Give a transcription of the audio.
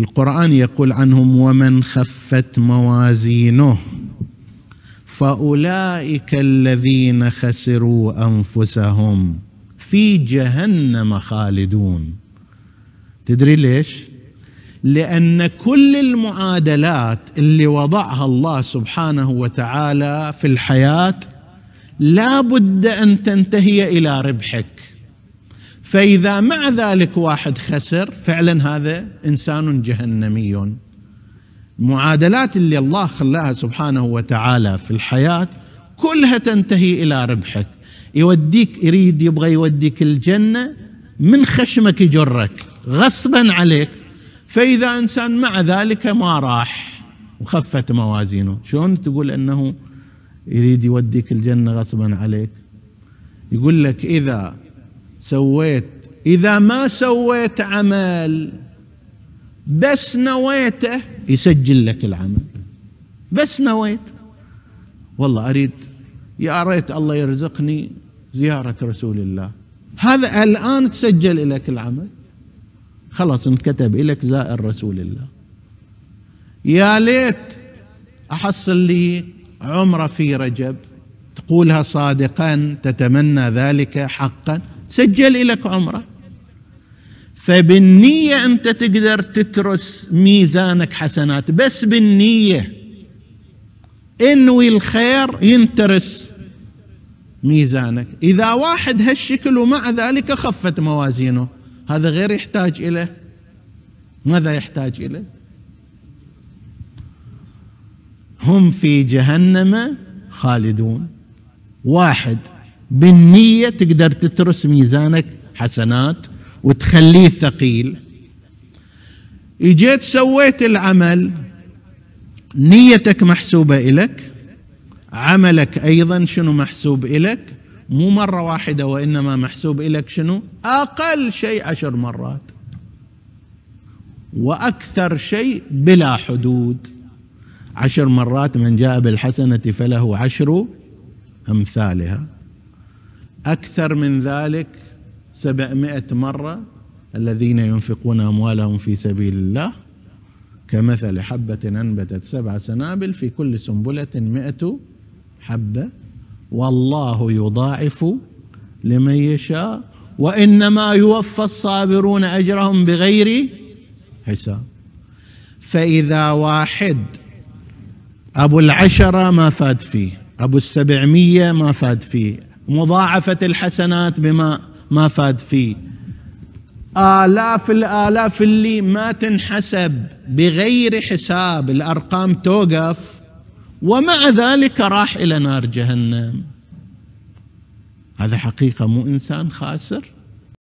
القرآن يقول عنهم ومن خفت موازينه فأولئك الذين خسروا أنفسهم في جهنم خالدون تدري ليش؟ لأن كل المعادلات اللي وضعها الله سبحانه وتعالى في الحياة لا بد أن تنتهي إلى ربحك فإذا مع ذلك واحد خسر فعلا هذا إنسان جهنمي المعادلات اللي الله خلاها سبحانه وتعالى في الحياة كلها تنتهي إلى ربحك يوديك يريد يبغى يوديك الجنة من خشمك يجرك غصبا عليك فإذا إنسان مع ذلك ما راح وخفت موازينه شلون تقول أنه يريد يوديك الجنة غصبا عليك يقول لك إذا سويت إذا ما سويت عمل بس نويته يسجل لك العمل بس نويت والله أريد يا ريت الله يرزقني زيارة رسول الله هذا الآن تسجل لك العمل خلاص انكتب لك زائر رسول الله يا ليت أحصل لي عمرة في رجب تقولها صادقا تتمنى ذلك حقا سجل لك عمرة فبالنية أنت تقدر تترس ميزانك حسنات بس بالنية انوي الخير ينترس ميزانك إذا واحد هالشكل ومع ذلك خفت موازينه هذا غير يحتاج إليه ماذا يحتاج إليه هم في جهنم خالدون واحد بالنية تقدر تترس ميزانك حسنات وتخليه ثقيل اجيت سويت العمل نيتك محسوبة إلك عملك أيضا شنو محسوب إلك مو مرة واحدة وإنما محسوب إلك شنو أقل شيء عشر مرات وأكثر شيء بلا حدود عشر مرات من جاء بالحسنة فله عشر أمثالها أكثر من ذلك سبعمائة مرة الذين ينفقون أموالهم في سبيل الله كمثل حبة أنبتت سبع سنابل في كل سنبلة مئة حبة والله يضاعف لمن يشاء وإنما يوفى الصابرون أجرهم بغير حساب فإذا واحد أبو العشرة ما فاد فيه أبو السبعمية ما فاد فيه مضاعفة الحسنات بما ما فاد فيه آلاف الآلاف اللي ما تنحسب بغير حساب الأرقام توقف ومع ذلك راح إلى نار جهنم هذا حقيقة مو إنسان خاسر